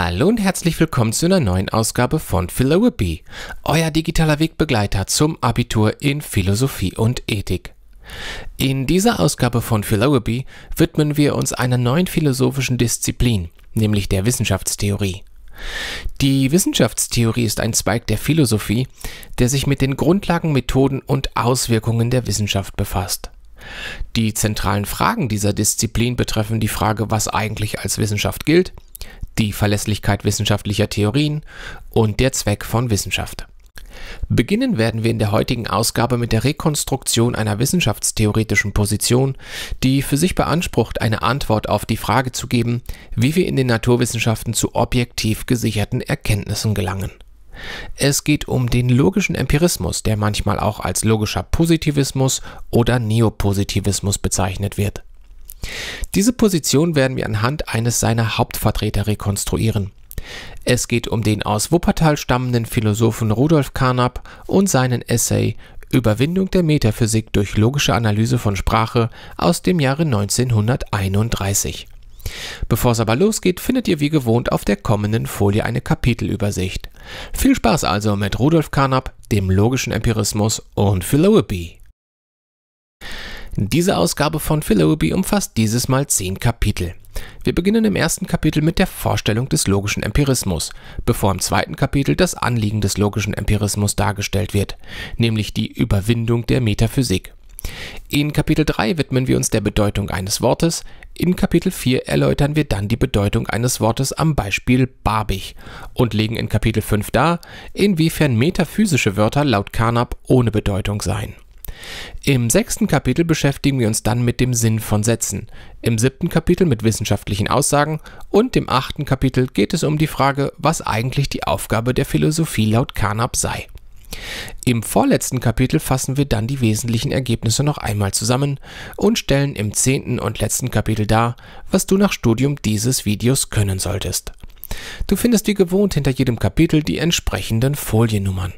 Hallo und herzlich willkommen zu einer neuen Ausgabe von Philology, euer digitaler Wegbegleiter zum Abitur in Philosophie und Ethik. In dieser Ausgabe von Philology widmen wir uns einer neuen philosophischen Disziplin, nämlich der Wissenschaftstheorie. Die Wissenschaftstheorie ist ein Zweig der Philosophie, der sich mit den Grundlagen, Methoden und Auswirkungen der Wissenschaft befasst. Die zentralen Fragen dieser Disziplin betreffen die Frage, was eigentlich als Wissenschaft gilt, die Verlässlichkeit wissenschaftlicher Theorien und der Zweck von Wissenschaft. Beginnen werden wir in der heutigen Ausgabe mit der Rekonstruktion einer wissenschaftstheoretischen Position, die für sich beansprucht, eine Antwort auf die Frage zu geben, wie wir in den Naturwissenschaften zu objektiv gesicherten Erkenntnissen gelangen. Es geht um den logischen Empirismus, der manchmal auch als logischer Positivismus oder Neopositivismus bezeichnet wird. Diese Position werden wir anhand eines seiner Hauptvertreter rekonstruieren. Es geht um den aus Wuppertal stammenden Philosophen Rudolf Carnap und seinen Essay Überwindung der Metaphysik durch logische Analyse von Sprache aus dem Jahre 1931. Bevor es aber losgeht, findet ihr wie gewohnt auf der kommenden Folie eine Kapitelübersicht. Viel Spaß also mit Rudolf Carnap, dem logischen Empirismus und Philoopy. Diese Ausgabe von Philology umfasst dieses Mal zehn Kapitel. Wir beginnen im ersten Kapitel mit der Vorstellung des logischen Empirismus, bevor im zweiten Kapitel das Anliegen des logischen Empirismus dargestellt wird, nämlich die Überwindung der Metaphysik. In Kapitel 3 widmen wir uns der Bedeutung eines Wortes, in Kapitel 4 erläutern wir dann die Bedeutung eines Wortes am Beispiel Barbig und legen in Kapitel 5 dar, inwiefern metaphysische Wörter laut Carnap ohne Bedeutung seien. Im sechsten Kapitel beschäftigen wir uns dann mit dem Sinn von Sätzen, im siebten Kapitel mit wissenschaftlichen Aussagen und im achten Kapitel geht es um die Frage, was eigentlich die Aufgabe der Philosophie laut Carnap sei. Im vorletzten Kapitel fassen wir dann die wesentlichen Ergebnisse noch einmal zusammen und stellen im zehnten und letzten Kapitel dar, was du nach Studium dieses Videos können solltest. Du findest wie gewohnt hinter jedem Kapitel die entsprechenden Foliennummern.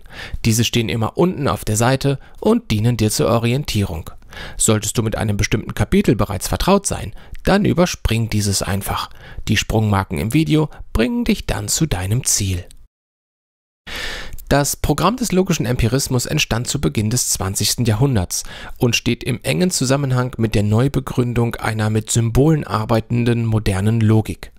Diese stehen immer unten auf der Seite und dienen dir zur Orientierung. Solltest du mit einem bestimmten Kapitel bereits vertraut sein, dann überspring dieses einfach. Die Sprungmarken im Video bringen dich dann zu deinem Ziel. Das Programm des logischen Empirismus entstand zu Beginn des 20. Jahrhunderts und steht im engen Zusammenhang mit der Neubegründung einer mit Symbolen arbeitenden modernen Logik.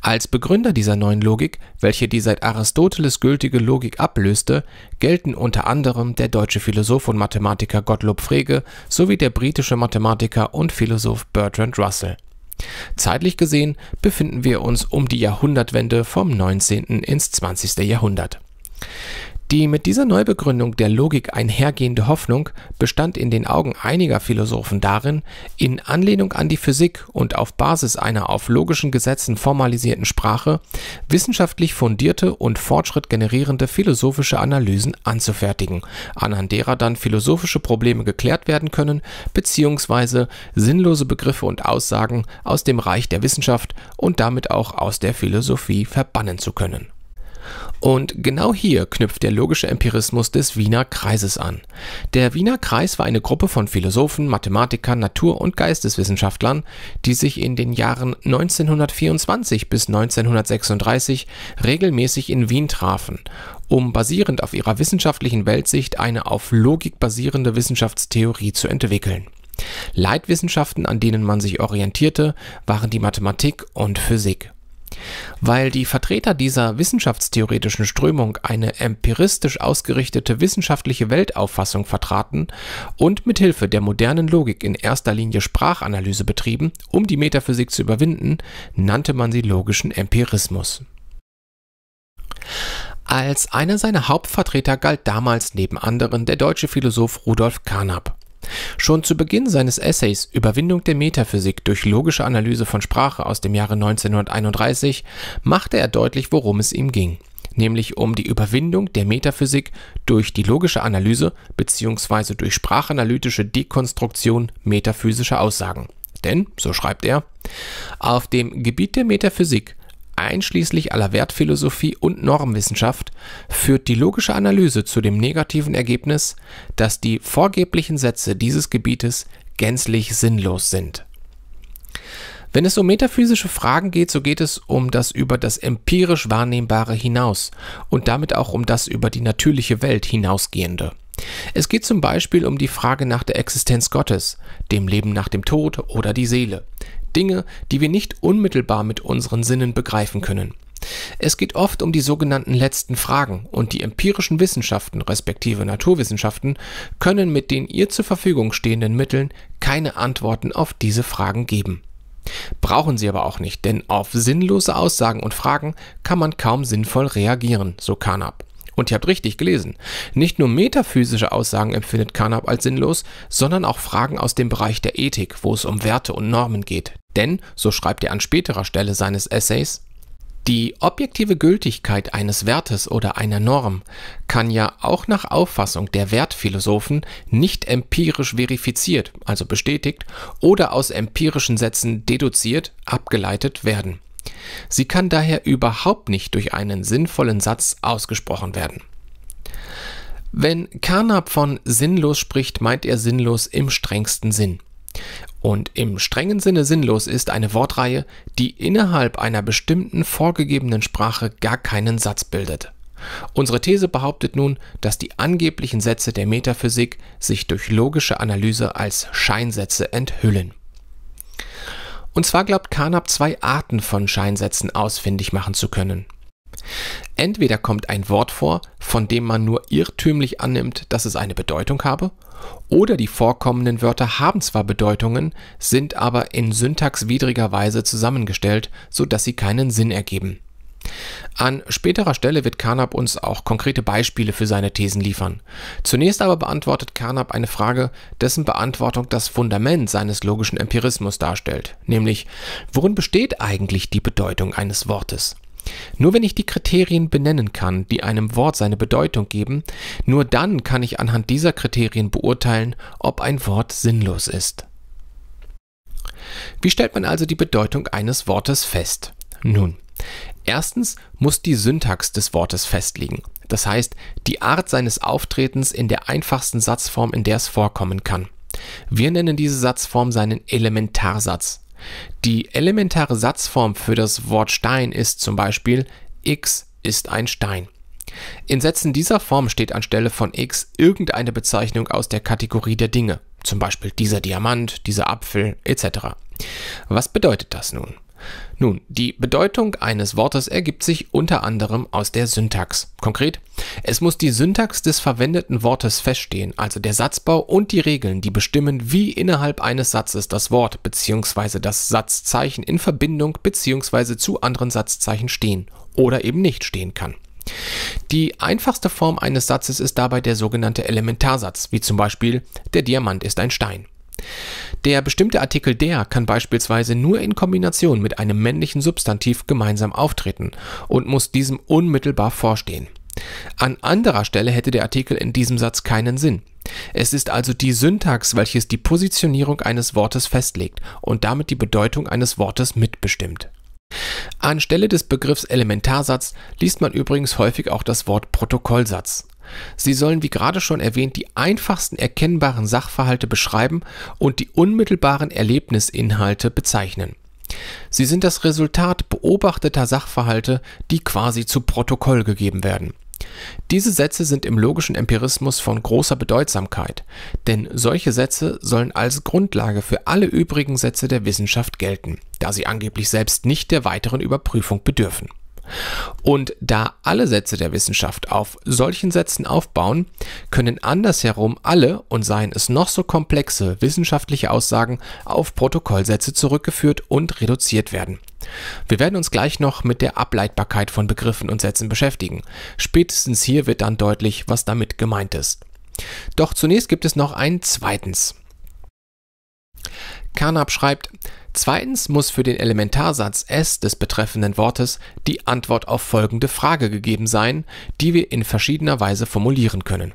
Als Begründer dieser neuen Logik, welche die seit Aristoteles gültige Logik ablöste, gelten unter anderem der deutsche Philosoph und Mathematiker Gottlob Frege sowie der britische Mathematiker und Philosoph Bertrand Russell. Zeitlich gesehen befinden wir uns um die Jahrhundertwende vom 19. ins 20. Jahrhundert die mit dieser Neubegründung der Logik einhergehende Hoffnung bestand in den Augen einiger Philosophen darin, in Anlehnung an die Physik und auf Basis einer auf logischen Gesetzen formalisierten Sprache wissenschaftlich fundierte und Fortschritt generierende philosophische Analysen anzufertigen, anhand derer dann philosophische Probleme geklärt werden können bzw. sinnlose Begriffe und Aussagen aus dem Reich der Wissenschaft und damit auch aus der Philosophie verbannen zu können und genau hier knüpft der logische Empirismus des Wiener Kreises an. Der Wiener Kreis war eine Gruppe von Philosophen, Mathematikern, Natur- und Geisteswissenschaftlern, die sich in den Jahren 1924 bis 1936 regelmäßig in Wien trafen, um basierend auf ihrer wissenschaftlichen Weltsicht eine auf Logik basierende Wissenschaftstheorie zu entwickeln. Leitwissenschaften, an denen man sich orientierte, waren die Mathematik und Physik. Weil die Vertreter dieser wissenschaftstheoretischen Strömung eine empiristisch ausgerichtete wissenschaftliche Weltauffassung vertraten und mithilfe der modernen Logik in erster Linie Sprachanalyse betrieben, um die Metaphysik zu überwinden, nannte man sie logischen Empirismus. Als einer seiner Hauptvertreter galt damals neben anderen der deutsche Philosoph Rudolf Carnap. Schon zu Beginn seines Essays Überwindung der Metaphysik durch logische Analyse von Sprache aus dem Jahre 1931 machte er deutlich, worum es ihm ging, nämlich um die Überwindung der Metaphysik durch die logische Analyse bzw. durch sprachanalytische Dekonstruktion metaphysischer Aussagen. Denn, so schreibt er, auf dem Gebiet der Metaphysik einschließlich aller Wertphilosophie und Normwissenschaft, führt die logische Analyse zu dem negativen Ergebnis, dass die vorgeblichen Sätze dieses Gebietes gänzlich sinnlos sind. Wenn es um metaphysische Fragen geht, so geht es um das über das empirisch Wahrnehmbare hinaus und damit auch um das über die natürliche Welt hinausgehende. Es geht zum Beispiel um die Frage nach der Existenz Gottes, dem Leben nach dem Tod oder die Seele, Dinge, die wir nicht unmittelbar mit unseren Sinnen begreifen können. Es geht oft um die sogenannten letzten Fragen und die empirischen Wissenschaften respektive Naturwissenschaften können mit den ihr zur Verfügung stehenden Mitteln keine Antworten auf diese Fragen geben. Brauchen sie aber auch nicht, denn auf sinnlose Aussagen und Fragen kann man kaum sinnvoll reagieren, so Carnap. Und ihr habt richtig gelesen. Nicht nur metaphysische Aussagen empfindet Carnap als sinnlos, sondern auch Fragen aus dem Bereich der Ethik, wo es um Werte und Normen geht. Denn, so schreibt er an späterer Stelle seines Essays, die objektive Gültigkeit eines Wertes oder einer Norm kann ja auch nach Auffassung der Wertphilosophen nicht empirisch verifiziert, also bestätigt, oder aus empirischen Sätzen deduziert, abgeleitet werden. Sie kann daher überhaupt nicht durch einen sinnvollen Satz ausgesprochen werden. Wenn Carnap von sinnlos spricht, meint er sinnlos im strengsten Sinn. Und im strengen Sinne sinnlos ist eine Wortreihe, die innerhalb einer bestimmten vorgegebenen Sprache gar keinen Satz bildet. Unsere These behauptet nun, dass die angeblichen Sätze der Metaphysik sich durch logische Analyse als Scheinsätze enthüllen. Und zwar glaubt Carnap zwei Arten von Scheinsätzen ausfindig machen zu können. Entweder kommt ein Wort vor, von dem man nur irrtümlich annimmt, dass es eine Bedeutung habe, oder die vorkommenden Wörter haben zwar Bedeutungen, sind aber in syntaxwidriger Weise zusammengestellt, sodass sie keinen Sinn ergeben. An späterer Stelle wird Carnap uns auch konkrete Beispiele für seine Thesen liefern. Zunächst aber beantwortet Carnap eine Frage, dessen Beantwortung das Fundament seines logischen Empirismus darstellt, nämlich worin besteht eigentlich die Bedeutung eines Wortes? Nur wenn ich die Kriterien benennen kann, die einem Wort seine Bedeutung geben, nur dann kann ich anhand dieser Kriterien beurteilen, ob ein Wort sinnlos ist. Wie stellt man also die Bedeutung eines Wortes fest? Nun, Erstens muss die Syntax des Wortes festliegen, das heißt die Art seines Auftretens in der einfachsten Satzform, in der es vorkommen kann. Wir nennen diese Satzform seinen Elementarsatz. Die elementare Satzform für das Wort Stein ist zum Beispiel X ist ein Stein. In Sätzen dieser Form steht anstelle von X irgendeine Bezeichnung aus der Kategorie der Dinge, zum Beispiel dieser Diamant, dieser Apfel etc. Was bedeutet das nun? Nun, die Bedeutung eines Wortes ergibt sich unter anderem aus der Syntax. Konkret, es muss die Syntax des verwendeten Wortes feststehen, also der Satzbau und die Regeln, die bestimmen, wie innerhalb eines Satzes das Wort bzw. das Satzzeichen in Verbindung bzw. zu anderen Satzzeichen stehen oder eben nicht stehen kann. Die einfachste Form eines Satzes ist dabei der sogenannte Elementarsatz, wie zum Beispiel der Diamant ist ein Stein. Der bestimmte Artikel der kann beispielsweise nur in Kombination mit einem männlichen Substantiv gemeinsam auftreten und muss diesem unmittelbar vorstehen. An anderer Stelle hätte der Artikel in diesem Satz keinen Sinn. Es ist also die Syntax, welches die Positionierung eines Wortes festlegt und damit die Bedeutung eines Wortes mitbestimmt. Anstelle des Begriffs Elementarsatz liest man übrigens häufig auch das Wort Protokollsatz. Sie sollen, wie gerade schon erwähnt, die einfachsten erkennbaren Sachverhalte beschreiben und die unmittelbaren Erlebnisinhalte bezeichnen. Sie sind das Resultat beobachteter Sachverhalte, die quasi zu Protokoll gegeben werden. Diese Sätze sind im logischen Empirismus von großer Bedeutsamkeit, denn solche Sätze sollen als Grundlage für alle übrigen Sätze der Wissenschaft gelten, da sie angeblich selbst nicht der weiteren Überprüfung bedürfen. Und da alle Sätze der Wissenschaft auf solchen Sätzen aufbauen, können andersherum alle, und seien es noch so komplexe wissenschaftliche Aussagen, auf Protokollsätze zurückgeführt und reduziert werden. Wir werden uns gleich noch mit der Ableitbarkeit von Begriffen und Sätzen beschäftigen. Spätestens hier wird dann deutlich, was damit gemeint ist. Doch zunächst gibt es noch ein zweitens. Carnap schreibt, Zweitens muss für den Elementarsatz s des betreffenden Wortes die Antwort auf folgende Frage gegeben sein, die wir in verschiedener Weise formulieren können.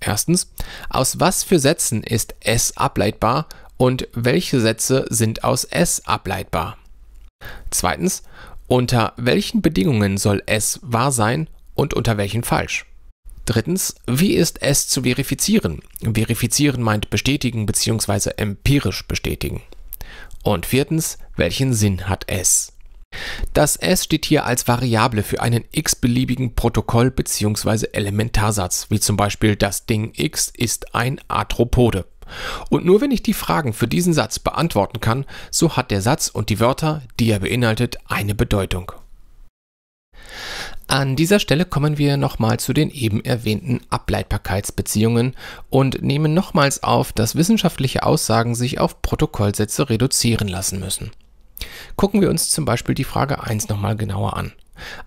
Erstens, Aus was für Sätzen ist s ableitbar und welche Sätze sind aus s ableitbar? Zweitens, Unter welchen Bedingungen soll s wahr sein und unter welchen falsch? Drittens, Wie ist s zu verifizieren? Verifizieren meint bestätigen bzw. empirisch bestätigen und viertens, welchen Sinn hat es? Das S steht hier als Variable für einen x-beliebigen Protokoll bzw. Elementarsatz, wie zum Beispiel das Ding x ist ein Arthropode. Und nur wenn ich die Fragen für diesen Satz beantworten kann, so hat der Satz und die Wörter, die er beinhaltet, eine Bedeutung. An dieser Stelle kommen wir nochmal zu den eben erwähnten Ableitbarkeitsbeziehungen und nehmen nochmals auf, dass wissenschaftliche Aussagen sich auf Protokollsätze reduzieren lassen müssen. Gucken wir uns zum Beispiel die Frage 1 nochmal genauer an.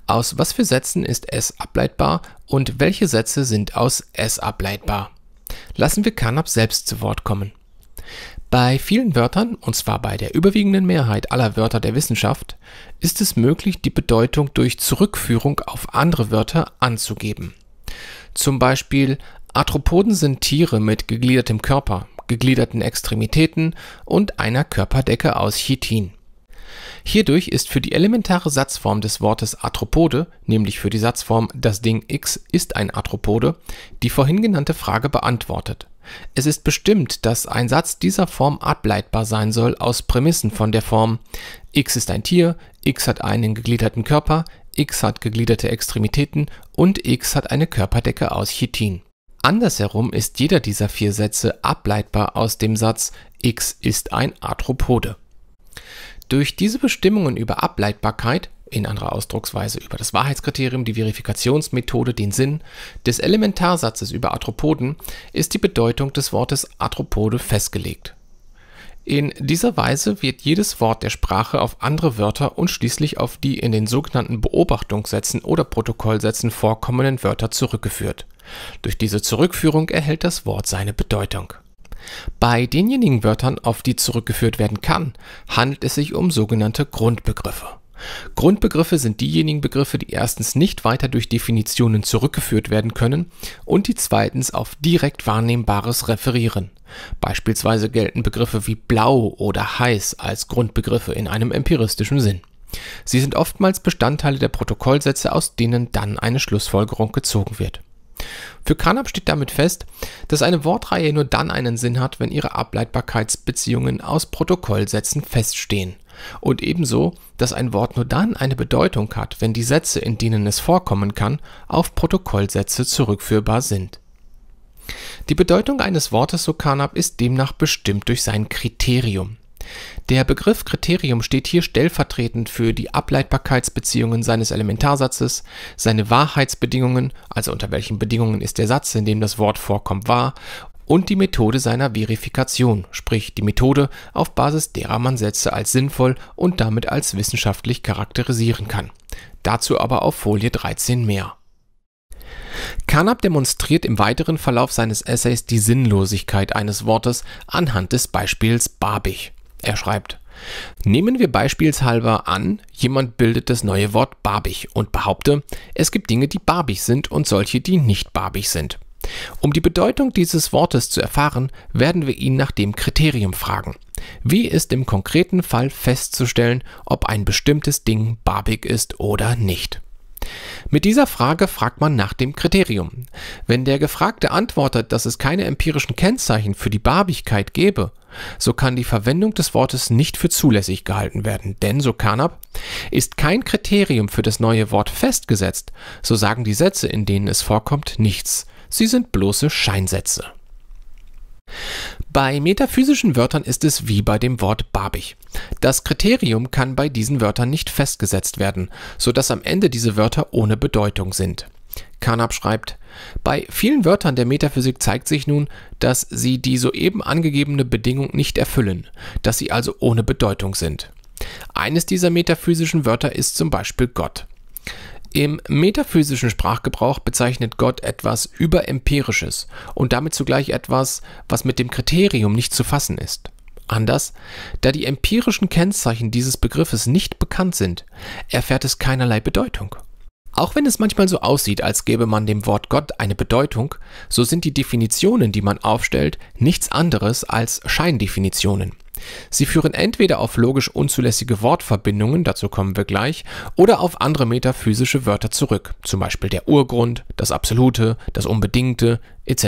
Aus was für Sätzen ist S ableitbar und welche Sätze sind aus S ableitbar? Lassen wir Carnap selbst zu Wort kommen. Bei vielen Wörtern, und zwar bei der überwiegenden Mehrheit aller Wörter der Wissenschaft, ist es möglich, die Bedeutung durch Zurückführung auf andere Wörter anzugeben. Zum Beispiel Arthropoden sind Tiere mit gegliedertem Körper, gegliederten Extremitäten und einer Körperdecke aus Chitin. Hierdurch ist für die elementare Satzform des Wortes Arthropode, nämlich für die Satzform das Ding X ist ein Arthropode, die vorhin genannte Frage beantwortet. Es ist bestimmt, dass ein Satz dieser Form ableitbar sein soll aus Prämissen von der Form x ist ein Tier, x hat einen gegliederten Körper, x hat gegliederte Extremitäten und x hat eine Körperdecke aus Chitin. Andersherum ist jeder dieser vier Sätze ableitbar aus dem Satz x ist ein Arthropode. Durch diese Bestimmungen über Ableitbarkeit in anderer Ausdrucksweise über das Wahrheitskriterium, die Verifikationsmethode, den Sinn des Elementarsatzes über Arthropoden ist die Bedeutung des Wortes Arthropode festgelegt. In dieser Weise wird jedes Wort der Sprache auf andere Wörter und schließlich auf die in den sogenannten Beobachtungssätzen oder Protokollsätzen vorkommenden Wörter zurückgeführt. Durch diese Zurückführung erhält das Wort seine Bedeutung. Bei denjenigen Wörtern, auf die zurückgeführt werden kann, handelt es sich um sogenannte Grundbegriffe. Grundbegriffe sind diejenigen Begriffe, die erstens nicht weiter durch Definitionen zurückgeführt werden können und die zweitens auf direkt Wahrnehmbares referieren. Beispielsweise gelten Begriffe wie blau oder heiß als Grundbegriffe in einem empiristischen Sinn. Sie sind oftmals Bestandteile der Protokollsätze, aus denen dann eine Schlussfolgerung gezogen wird. Für Carnap steht damit fest, dass eine Wortreihe nur dann einen Sinn hat, wenn ihre Ableitbarkeitsbeziehungen aus Protokollsätzen feststehen und ebenso, dass ein Wort nur dann eine Bedeutung hat, wenn die Sätze, in denen es vorkommen kann, auf Protokollsätze zurückführbar sind. Die Bedeutung eines Wortes so Sukarnap ist demnach bestimmt durch sein Kriterium. Der Begriff Kriterium steht hier stellvertretend für die Ableitbarkeitsbeziehungen seines Elementarsatzes, seine Wahrheitsbedingungen, also unter welchen Bedingungen ist der Satz, in dem das Wort vorkommt, wahr, und die Methode seiner Verifikation, sprich die Methode, auf Basis derer man Sätze als sinnvoll und damit als wissenschaftlich charakterisieren kann. Dazu aber auf Folie 13 mehr. Carnap demonstriert im weiteren Verlauf seines Essays die Sinnlosigkeit eines Wortes anhand des Beispiels Barbig. Er schreibt, Nehmen wir beispielshalber an, jemand bildet das neue Wort barbig und behaupte, es gibt Dinge, die barbig sind und solche, die nicht barbig sind. Um die Bedeutung dieses Wortes zu erfahren, werden wir ihn nach dem Kriterium fragen. Wie ist im konkreten Fall festzustellen, ob ein bestimmtes Ding barbig ist oder nicht? Mit dieser Frage fragt man nach dem Kriterium. Wenn der Gefragte antwortet, dass es keine empirischen Kennzeichen für die Barbigkeit gäbe, so kann die Verwendung des Wortes nicht für zulässig gehalten werden, denn, so Carnap, ist kein Kriterium für das neue Wort festgesetzt, so sagen die Sätze, in denen es vorkommt, nichts sie sind bloße Scheinsätze. Bei metaphysischen Wörtern ist es wie bei dem Wort Barbig. Das Kriterium kann bei diesen Wörtern nicht festgesetzt werden, so dass am Ende diese Wörter ohne Bedeutung sind. Carnap schreibt, bei vielen Wörtern der Metaphysik zeigt sich nun, dass sie die soeben angegebene Bedingung nicht erfüllen, dass sie also ohne Bedeutung sind. Eines dieser metaphysischen Wörter ist zum Beispiel Gott. Im metaphysischen Sprachgebrauch bezeichnet Gott etwas Überempirisches und damit zugleich etwas, was mit dem Kriterium nicht zu fassen ist. Anders, da die empirischen Kennzeichen dieses Begriffes nicht bekannt sind, erfährt es keinerlei Bedeutung. Auch wenn es manchmal so aussieht, als gäbe man dem Wort Gott eine Bedeutung, so sind die Definitionen, die man aufstellt, nichts anderes als Scheindefinitionen. Sie führen entweder auf logisch unzulässige Wortverbindungen, dazu kommen wir gleich, oder auf andere metaphysische Wörter zurück, zum Beispiel der Urgrund, das Absolute, das Unbedingte etc.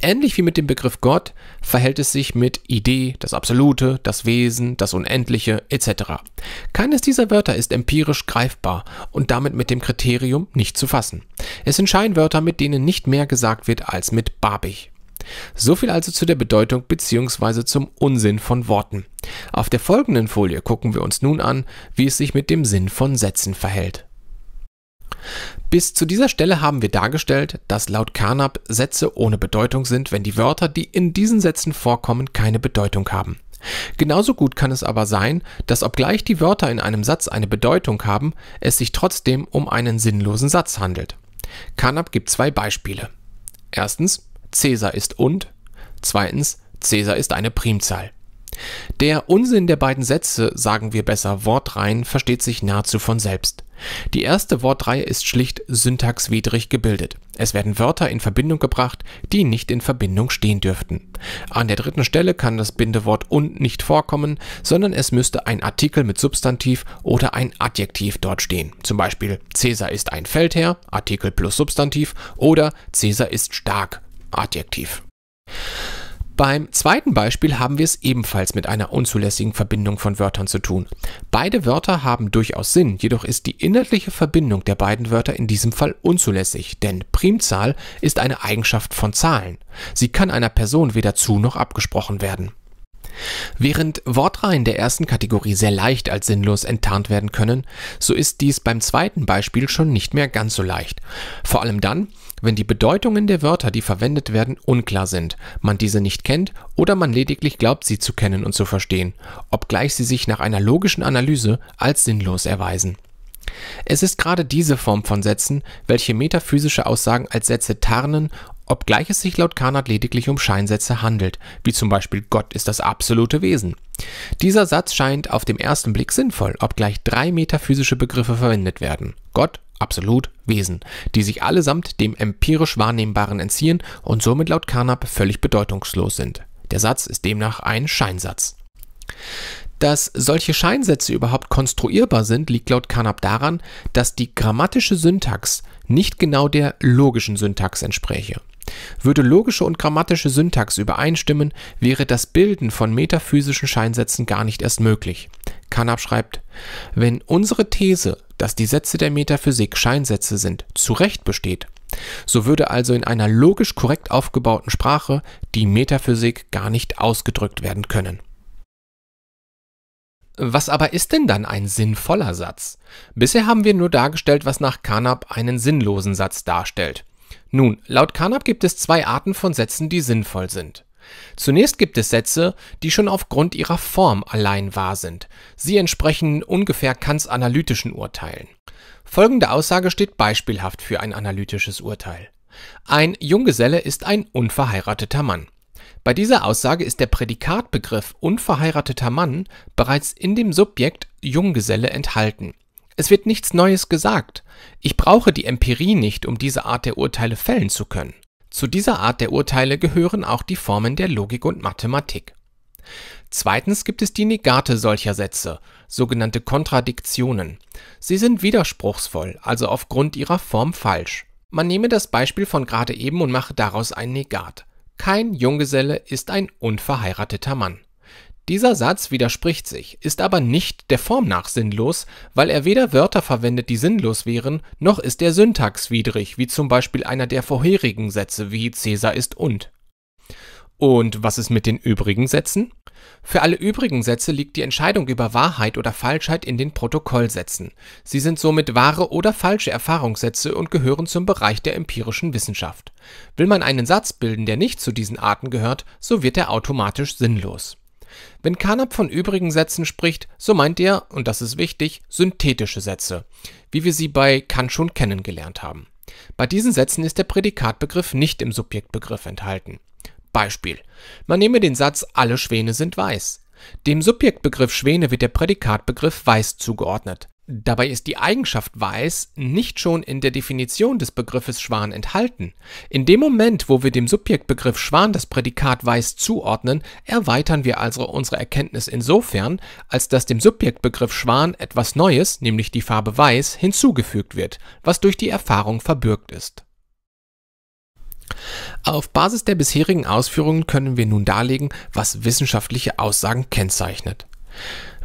Ähnlich wie mit dem Begriff Gott verhält es sich mit Idee, das Absolute, das Wesen, das Unendliche etc. Keines dieser Wörter ist empirisch greifbar und damit mit dem Kriterium nicht zu fassen. Es sind Scheinwörter, mit denen nicht mehr gesagt wird als mit Babich. So viel also zu der Bedeutung bzw. zum Unsinn von Worten. Auf der folgenden Folie gucken wir uns nun an, wie es sich mit dem Sinn von Sätzen verhält. Bis zu dieser Stelle haben wir dargestellt, dass laut Carnap Sätze ohne Bedeutung sind, wenn die Wörter, die in diesen Sätzen vorkommen, keine Bedeutung haben. Genauso gut kann es aber sein, dass obgleich die Wörter in einem Satz eine Bedeutung haben, es sich trotzdem um einen sinnlosen Satz handelt. Carnap gibt zwei Beispiele. Erstens, Cäsar ist und, zweitens, Cäsar ist eine Primzahl. Der Unsinn der beiden Sätze, sagen wir besser Wortreihen, versteht sich nahezu von selbst. Die erste Wortreihe ist schlicht syntaxwidrig gebildet. Es werden Wörter in Verbindung gebracht, die nicht in Verbindung stehen dürften. An der dritten Stelle kann das Bindewort und nicht vorkommen, sondern es müsste ein Artikel mit Substantiv oder ein Adjektiv dort stehen. Zum Beispiel Cäsar ist ein Feldherr, Artikel plus Substantiv, oder Cäsar ist stark, Adjektiv. Beim zweiten Beispiel haben wir es ebenfalls mit einer unzulässigen Verbindung von Wörtern zu tun. Beide Wörter haben durchaus Sinn, jedoch ist die inhaltliche Verbindung der beiden Wörter in diesem Fall unzulässig, denn Primzahl ist eine Eigenschaft von Zahlen. Sie kann einer Person weder zu noch abgesprochen werden. Während Wortreihen der ersten Kategorie sehr leicht als sinnlos enttarnt werden können, so ist dies beim zweiten Beispiel schon nicht mehr ganz so leicht. Vor allem dann, wenn die Bedeutungen der Wörter, die verwendet werden, unklar sind, man diese nicht kennt oder man lediglich glaubt, sie zu kennen und zu verstehen, obgleich sie sich nach einer logischen Analyse als sinnlos erweisen. Es ist gerade diese Form von Sätzen, welche metaphysische Aussagen als Sätze tarnen, obgleich es sich laut Carnap lediglich um Scheinsätze handelt, wie zum Beispiel Gott ist das absolute Wesen. Dieser Satz scheint auf dem ersten Blick sinnvoll, obgleich drei metaphysische Begriffe verwendet werden. Gott, absolut Wesen, die sich allesamt dem empirisch Wahrnehmbaren entziehen und somit laut Carnap völlig bedeutungslos sind. Der Satz ist demnach ein Scheinsatz. Dass solche Scheinsätze überhaupt konstruierbar sind, liegt laut Carnap daran, dass die grammatische Syntax nicht genau der logischen Syntax entspräche. Würde logische und grammatische Syntax übereinstimmen, wäre das Bilden von metaphysischen Scheinsätzen gar nicht erst möglich. Carnap schreibt, wenn unsere These, dass die Sätze der Metaphysik Scheinsätze sind, zu Recht besteht, so würde also in einer logisch korrekt aufgebauten Sprache die Metaphysik gar nicht ausgedrückt werden können. Was aber ist denn dann ein sinnvoller Satz? Bisher haben wir nur dargestellt, was nach Carnap einen sinnlosen Satz darstellt. Nun, laut Carnap gibt es zwei Arten von Sätzen, die sinnvoll sind. Zunächst gibt es Sätze, die schon aufgrund ihrer Form allein wahr sind. Sie entsprechen ungefähr Kants analytischen Urteilen. Folgende Aussage steht beispielhaft für ein analytisches Urteil. Ein Junggeselle ist ein unverheirateter Mann. Bei dieser Aussage ist der Prädikatbegriff unverheirateter Mann bereits in dem Subjekt Junggeselle enthalten. Es wird nichts Neues gesagt. Ich brauche die Empirie nicht, um diese Art der Urteile fällen zu können. Zu dieser Art der Urteile gehören auch die Formen der Logik und Mathematik. Zweitens gibt es die Negate solcher Sätze, sogenannte Kontradiktionen. Sie sind widerspruchsvoll, also aufgrund ihrer Form falsch. Man nehme das Beispiel von gerade eben und mache daraus ein Negat. Kein Junggeselle ist ein unverheirateter Mann. Dieser Satz widerspricht sich, ist aber nicht der Form nach sinnlos, weil er weder Wörter verwendet, die sinnlos wären, noch ist er syntaxwidrig, wie zum Beispiel einer der vorherigen Sätze wie Cäsar ist und. Und was ist mit den übrigen Sätzen? Für alle übrigen Sätze liegt die Entscheidung über Wahrheit oder Falschheit in den Protokollsätzen. Sie sind somit wahre oder falsche Erfahrungssätze und gehören zum Bereich der empirischen Wissenschaft. Will man einen Satz bilden, der nicht zu diesen Arten gehört, so wird er automatisch sinnlos. Wenn Carnap von übrigen Sätzen spricht, so meint er, und das ist wichtig, synthetische Sätze, wie wir sie bei Kant schon kennengelernt haben. Bei diesen Sätzen ist der Prädikatbegriff nicht im Subjektbegriff enthalten. Beispiel. Man nehme den Satz Alle Schwäne sind weiß. Dem Subjektbegriff Schwäne wird der Prädikatbegriff weiß zugeordnet. Dabei ist die Eigenschaft weiß nicht schon in der Definition des Begriffes Schwan enthalten. In dem Moment, wo wir dem Subjektbegriff Schwan das Prädikat weiß zuordnen, erweitern wir also unsere Erkenntnis insofern, als dass dem Subjektbegriff Schwan etwas Neues, nämlich die Farbe weiß, hinzugefügt wird, was durch die Erfahrung verbürgt ist. Auf Basis der bisherigen Ausführungen können wir nun darlegen, was wissenschaftliche Aussagen kennzeichnet.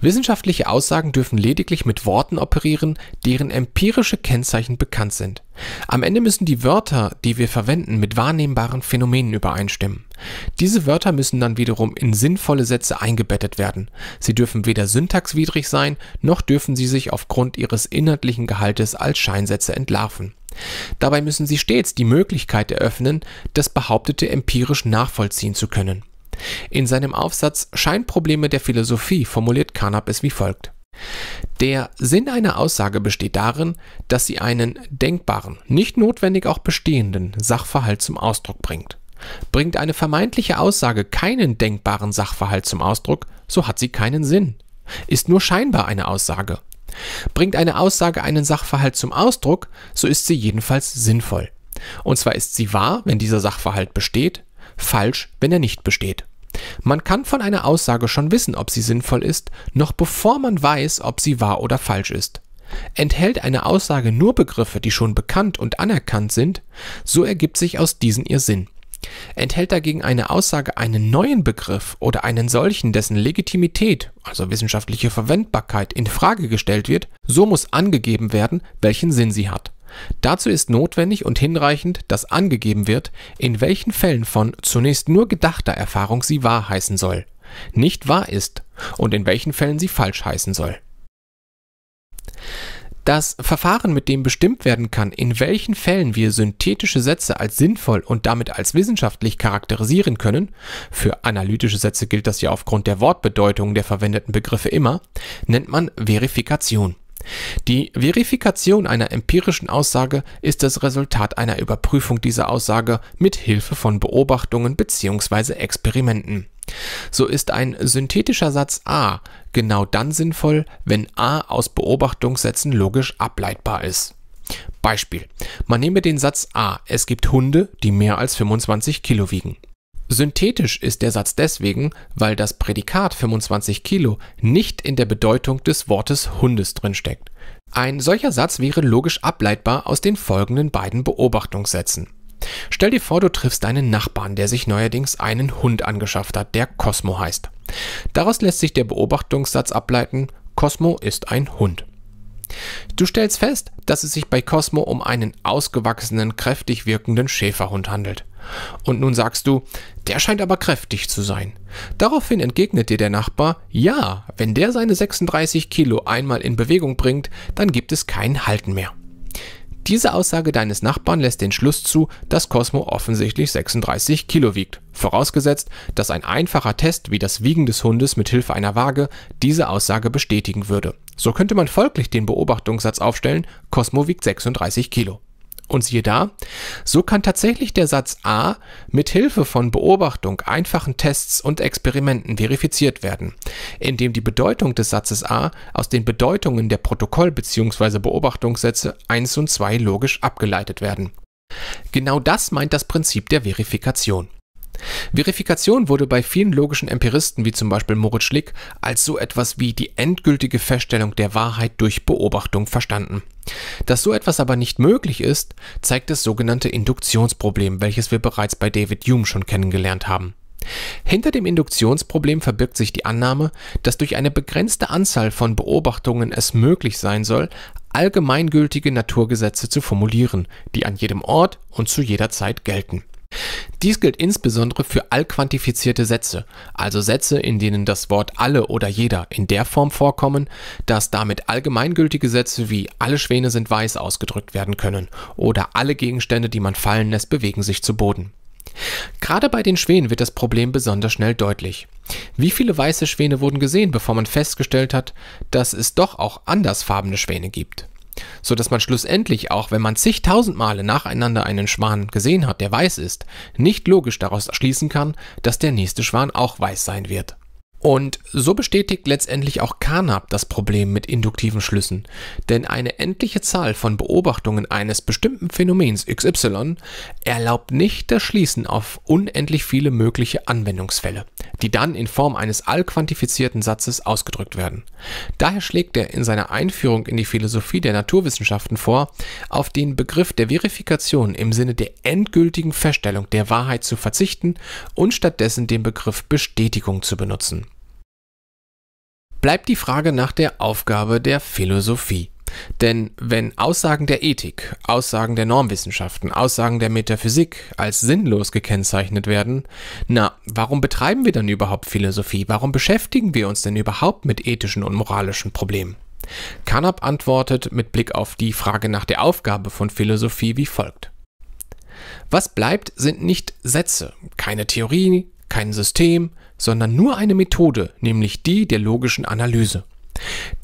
Wissenschaftliche Aussagen dürfen lediglich mit Worten operieren, deren empirische Kennzeichen bekannt sind. Am Ende müssen die Wörter, die wir verwenden, mit wahrnehmbaren Phänomenen übereinstimmen. Diese Wörter müssen dann wiederum in sinnvolle Sätze eingebettet werden. Sie dürfen weder syntaxwidrig sein, noch dürfen sie sich aufgrund ihres inhaltlichen Gehaltes als Scheinsätze entlarven. Dabei müssen sie stets die Möglichkeit eröffnen, das Behauptete empirisch nachvollziehen zu können. In seinem Aufsatz Scheinprobleme der Philosophie formuliert Carnap es wie folgt. Der Sinn einer Aussage besteht darin, dass sie einen denkbaren, nicht notwendig auch bestehenden Sachverhalt zum Ausdruck bringt. Bringt eine vermeintliche Aussage keinen denkbaren Sachverhalt zum Ausdruck, so hat sie keinen Sinn. Ist nur scheinbar eine Aussage. Bringt eine Aussage einen Sachverhalt zum Ausdruck, so ist sie jedenfalls sinnvoll. Und zwar ist sie wahr, wenn dieser Sachverhalt besteht, falsch, wenn er nicht besteht. Man kann von einer Aussage schon wissen, ob sie sinnvoll ist, noch bevor man weiß, ob sie wahr oder falsch ist. Enthält eine Aussage nur Begriffe, die schon bekannt und anerkannt sind, so ergibt sich aus diesen ihr Sinn. Enthält dagegen eine Aussage einen neuen Begriff oder einen solchen, dessen Legitimität, also wissenschaftliche Verwendbarkeit, in Frage gestellt wird, so muss angegeben werden, welchen Sinn sie hat. Dazu ist notwendig und hinreichend, dass angegeben wird, in welchen Fällen von zunächst nur gedachter Erfahrung sie wahr heißen soll, nicht wahr ist und in welchen Fällen sie falsch heißen soll. Das Verfahren, mit dem bestimmt werden kann, in welchen Fällen wir synthetische Sätze als sinnvoll und damit als wissenschaftlich charakterisieren können, für analytische Sätze gilt das ja aufgrund der Wortbedeutung der verwendeten Begriffe immer, nennt man Verifikation. Die Verifikation einer empirischen Aussage ist das Resultat einer Überprüfung dieser Aussage mit Hilfe von Beobachtungen bzw. Experimenten. So ist ein synthetischer Satz A genau dann sinnvoll, wenn A aus Beobachtungssätzen logisch ableitbar ist. Beispiel: Man nehme den Satz A, es gibt Hunde, die mehr als 25 Kilo wiegen. Synthetisch ist der Satz deswegen, weil das Prädikat 25 Kilo nicht in der Bedeutung des Wortes Hundes drinsteckt. Ein solcher Satz wäre logisch ableitbar aus den folgenden beiden Beobachtungssätzen. Stell dir vor, du triffst deinen Nachbarn, der sich neuerdings einen Hund angeschafft hat, der Cosmo heißt. Daraus lässt sich der Beobachtungssatz ableiten, Cosmo ist ein Hund. Du stellst fest, dass es sich bei Cosmo um einen ausgewachsenen, kräftig wirkenden Schäferhund handelt. Und nun sagst du, der scheint aber kräftig zu sein. Daraufhin entgegnet dir der Nachbar, ja, wenn der seine 36 Kilo einmal in Bewegung bringt, dann gibt es kein Halten mehr. Diese Aussage deines Nachbarn lässt den Schluss zu, dass Cosmo offensichtlich 36 Kilo wiegt, vorausgesetzt, dass ein einfacher Test wie das Wiegen des Hundes mit Hilfe einer Waage diese Aussage bestätigen würde. So könnte man folglich den Beobachtungssatz aufstellen, Cosmo wiegt 36 Kilo. Und siehe da, so kann tatsächlich der Satz A mit Hilfe von Beobachtung, einfachen Tests und Experimenten verifiziert werden, indem die Bedeutung des Satzes A aus den Bedeutungen der Protokoll- bzw. Beobachtungssätze 1 und 2 logisch abgeleitet werden. Genau das meint das Prinzip der Verifikation Verifikation wurde bei vielen logischen Empiristen wie zum Beispiel Moritz Schlick als so etwas wie die endgültige Feststellung der Wahrheit durch Beobachtung verstanden. Dass so etwas aber nicht möglich ist, zeigt das sogenannte Induktionsproblem, welches wir bereits bei David Hume schon kennengelernt haben. Hinter dem Induktionsproblem verbirgt sich die Annahme, dass durch eine begrenzte Anzahl von Beobachtungen es möglich sein soll, allgemeingültige Naturgesetze zu formulieren, die an jedem Ort und zu jeder Zeit gelten. Dies gilt insbesondere für allquantifizierte Sätze, also Sätze, in denen das Wort alle oder jeder in der Form vorkommen, dass damit allgemeingültige Sätze wie alle Schwäne sind weiß ausgedrückt werden können oder alle Gegenstände, die man fallen lässt, bewegen sich zu Boden. Gerade bei den Schwänen wird das Problem besonders schnell deutlich. Wie viele weiße Schwäne wurden gesehen, bevor man festgestellt hat, dass es doch auch andersfarbene Schwäne gibt? so dass man schlussendlich auch, wenn man zigtausend Male nacheinander einen Schwan gesehen hat, der weiß ist, nicht logisch daraus schließen kann, dass der nächste Schwan auch weiß sein wird. Und so bestätigt letztendlich auch Carnap das Problem mit induktiven Schlüssen, denn eine endliche Zahl von Beobachtungen eines bestimmten Phänomens XY erlaubt nicht das Schließen auf unendlich viele mögliche Anwendungsfälle, die dann in Form eines allquantifizierten Satzes ausgedrückt werden. Daher schlägt er in seiner Einführung in die Philosophie der Naturwissenschaften vor, auf den Begriff der Verifikation im Sinne der endgültigen Feststellung der Wahrheit zu verzichten und stattdessen den Begriff Bestätigung zu benutzen bleibt die Frage nach der Aufgabe der Philosophie. Denn wenn Aussagen der Ethik, Aussagen der Normwissenschaften, Aussagen der Metaphysik als sinnlos gekennzeichnet werden, na, warum betreiben wir dann überhaupt Philosophie? Warum beschäftigen wir uns denn überhaupt mit ethischen und moralischen Problemen? Carnap antwortet mit Blick auf die Frage nach der Aufgabe von Philosophie wie folgt. Was bleibt, sind nicht Sätze, keine Theorie, kein System, sondern nur eine Methode, nämlich die der logischen Analyse.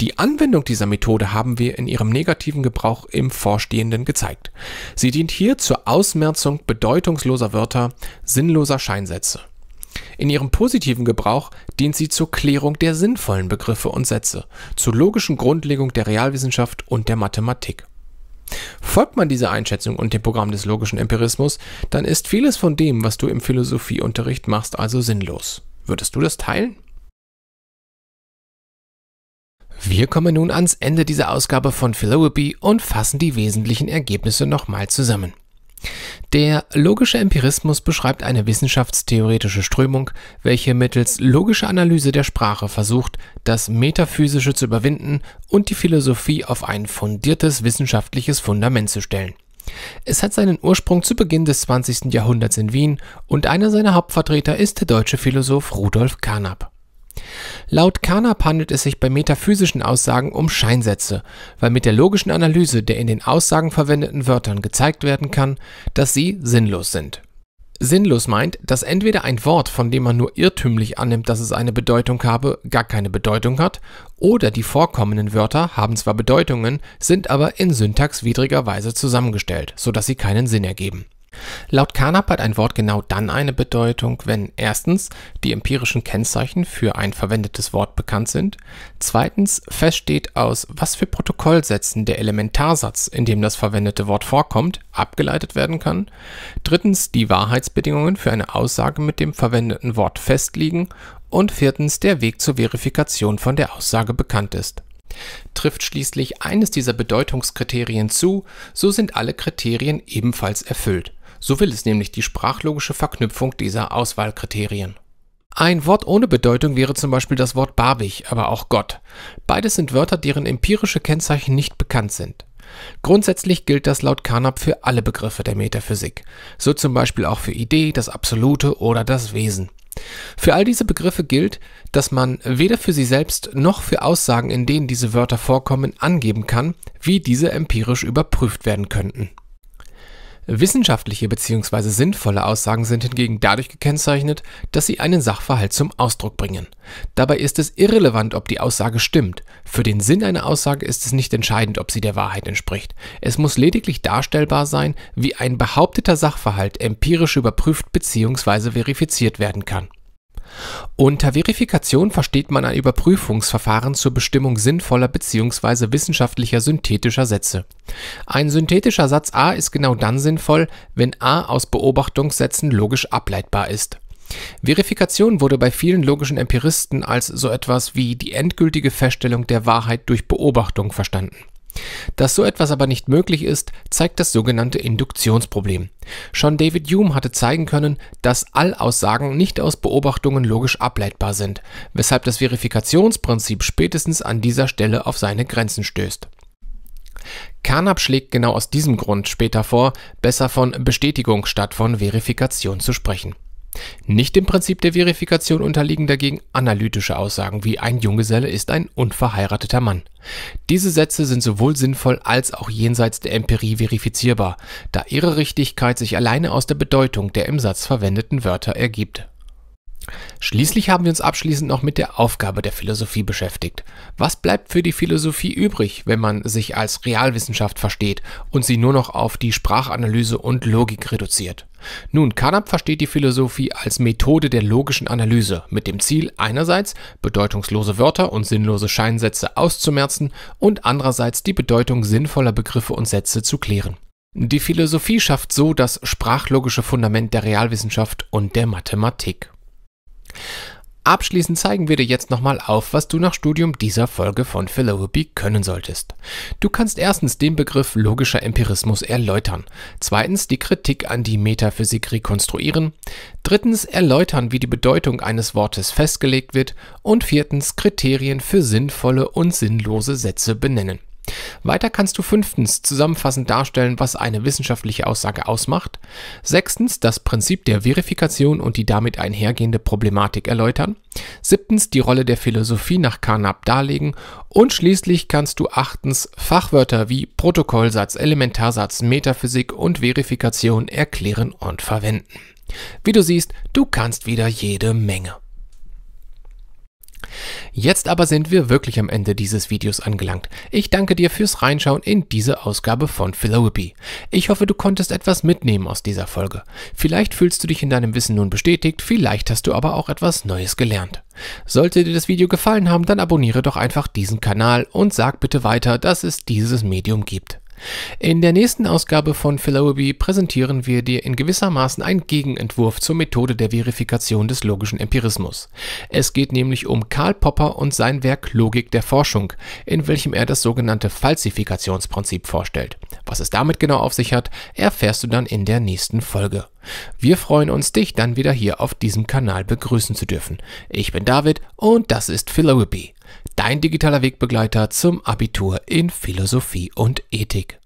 Die Anwendung dieser Methode haben wir in ihrem negativen Gebrauch im Vorstehenden gezeigt. Sie dient hier zur Ausmerzung bedeutungsloser Wörter, sinnloser Scheinsätze. In ihrem positiven Gebrauch dient sie zur Klärung der sinnvollen Begriffe und Sätze, zur logischen Grundlegung der Realwissenschaft und der Mathematik. Folgt man dieser Einschätzung und dem Programm des logischen Empirismus, dann ist vieles von dem, was du im Philosophieunterricht machst, also sinnlos. Würdest du das teilen? Wir kommen nun ans Ende dieser Ausgabe von Philology und fassen die wesentlichen Ergebnisse nochmal zusammen. Der logische Empirismus beschreibt eine wissenschaftstheoretische Strömung, welche mittels logischer Analyse der Sprache versucht, das Metaphysische zu überwinden und die Philosophie auf ein fundiertes wissenschaftliches Fundament zu stellen. Es hat seinen Ursprung zu Beginn des 20. Jahrhunderts in Wien und einer seiner Hauptvertreter ist der deutsche Philosoph Rudolf Carnap. Laut Carnap handelt es sich bei metaphysischen Aussagen um Scheinsätze, weil mit der logischen Analyse der in den Aussagen verwendeten Wörtern gezeigt werden kann, dass sie sinnlos sind sinnlos meint, dass entweder ein Wort, von dem man nur irrtümlich annimmt, dass es eine Bedeutung habe, gar keine Bedeutung hat, oder die vorkommenden Wörter haben zwar Bedeutungen, sind aber in syntaxwidriger Weise zusammengestellt, sodass sie keinen Sinn ergeben. Laut Carnap hat ein Wort genau dann eine Bedeutung, wenn erstens die empirischen Kennzeichen für ein verwendetes Wort bekannt sind, zweitens feststeht, aus was für Protokollsätzen der Elementarsatz, in dem das verwendete Wort vorkommt, abgeleitet werden kann, drittens die Wahrheitsbedingungen für eine Aussage mit dem verwendeten Wort festliegen und viertens der Weg zur Verifikation von der Aussage bekannt ist. Trifft schließlich eines dieser Bedeutungskriterien zu, so sind alle Kriterien ebenfalls erfüllt. So will es nämlich die sprachlogische Verknüpfung dieser Auswahlkriterien. Ein Wort ohne Bedeutung wäre zum Beispiel das Wort Barbig, aber auch Gott. Beides sind Wörter, deren empirische Kennzeichen nicht bekannt sind. Grundsätzlich gilt das laut Carnap für alle Begriffe der Metaphysik, so zum Beispiel auch für Idee, das Absolute oder das Wesen. Für all diese Begriffe gilt, dass man weder für sie selbst noch für Aussagen, in denen diese Wörter vorkommen, angeben kann, wie diese empirisch überprüft werden könnten. Wissenschaftliche bzw. sinnvolle Aussagen sind hingegen dadurch gekennzeichnet, dass sie einen Sachverhalt zum Ausdruck bringen. Dabei ist es irrelevant, ob die Aussage stimmt. Für den Sinn einer Aussage ist es nicht entscheidend, ob sie der Wahrheit entspricht. Es muss lediglich darstellbar sein, wie ein behaupteter Sachverhalt empirisch überprüft bzw. verifiziert werden kann. Unter Verifikation versteht man ein Überprüfungsverfahren zur Bestimmung sinnvoller bzw. wissenschaftlicher synthetischer Sätze. Ein synthetischer Satz A ist genau dann sinnvoll, wenn A aus Beobachtungssätzen logisch ableitbar ist. Verifikation wurde bei vielen logischen Empiristen als so etwas wie die endgültige Feststellung der Wahrheit durch Beobachtung verstanden. Dass so etwas aber nicht möglich ist, zeigt das sogenannte Induktionsproblem. Schon David Hume hatte zeigen können, dass Allaussagen nicht aus Beobachtungen logisch ableitbar sind, weshalb das Verifikationsprinzip spätestens an dieser Stelle auf seine Grenzen stößt. Carnap schlägt genau aus diesem Grund später vor, besser von Bestätigung statt von Verifikation zu sprechen nicht dem Prinzip der Verifikation unterliegen dagegen analytische Aussagen wie ein Junggeselle ist ein unverheirateter Mann. Diese Sätze sind sowohl sinnvoll als auch jenseits der Empirie verifizierbar, da ihre Richtigkeit sich alleine aus der Bedeutung der im Satz verwendeten Wörter ergibt. Schließlich haben wir uns abschließend noch mit der Aufgabe der Philosophie beschäftigt. Was bleibt für die Philosophie übrig, wenn man sich als Realwissenschaft versteht und sie nur noch auf die Sprachanalyse und Logik reduziert? Nun, Carnap versteht die Philosophie als Methode der logischen Analyse, mit dem Ziel, einerseits bedeutungslose Wörter und sinnlose Scheinsätze auszumerzen und andererseits die Bedeutung sinnvoller Begriffe und Sätze zu klären. Die Philosophie schafft so das sprachlogische Fundament der Realwissenschaft und der Mathematik. Abschließend zeigen wir dir jetzt nochmal auf, was du nach Studium dieser Folge von Philosophy können solltest. Du kannst erstens den Begriff logischer Empirismus erläutern, zweitens die Kritik an die Metaphysik rekonstruieren, drittens erläutern, wie die Bedeutung eines Wortes festgelegt wird und viertens Kriterien für sinnvolle und sinnlose Sätze benennen. Weiter kannst du fünftens zusammenfassend darstellen, was eine wissenschaftliche Aussage ausmacht, sechstens das Prinzip der Verifikation und die damit einhergehende Problematik erläutern, siebtens die Rolle der Philosophie nach Carnap darlegen und schließlich kannst du achtens Fachwörter wie Protokollsatz, Elementarsatz, Metaphysik und Verifikation erklären und verwenden. Wie du siehst, du kannst wieder jede Menge. Jetzt aber sind wir wirklich am Ende dieses Videos angelangt. Ich danke dir fürs Reinschauen in diese Ausgabe von Philopy. Ich hoffe, du konntest etwas mitnehmen aus dieser Folge. Vielleicht fühlst du dich in deinem Wissen nun bestätigt, vielleicht hast du aber auch etwas Neues gelernt. Sollte dir das Video gefallen haben, dann abonniere doch einfach diesen Kanal und sag bitte weiter, dass es dieses Medium gibt. In der nächsten Ausgabe von Philoweby präsentieren wir dir in gewissermaßen einen Gegenentwurf zur Methode der Verifikation des logischen Empirismus. Es geht nämlich um Karl Popper und sein Werk Logik der Forschung, in welchem er das sogenannte Falsifikationsprinzip vorstellt. Was es damit genau auf sich hat, erfährst du dann in der nächsten Folge. Wir freuen uns, dich dann wieder hier auf diesem Kanal begrüßen zu dürfen. Ich bin David und das ist Philoweby, dein digitaler Wegbegleiter zum Abitur in Philosophie und Ethik.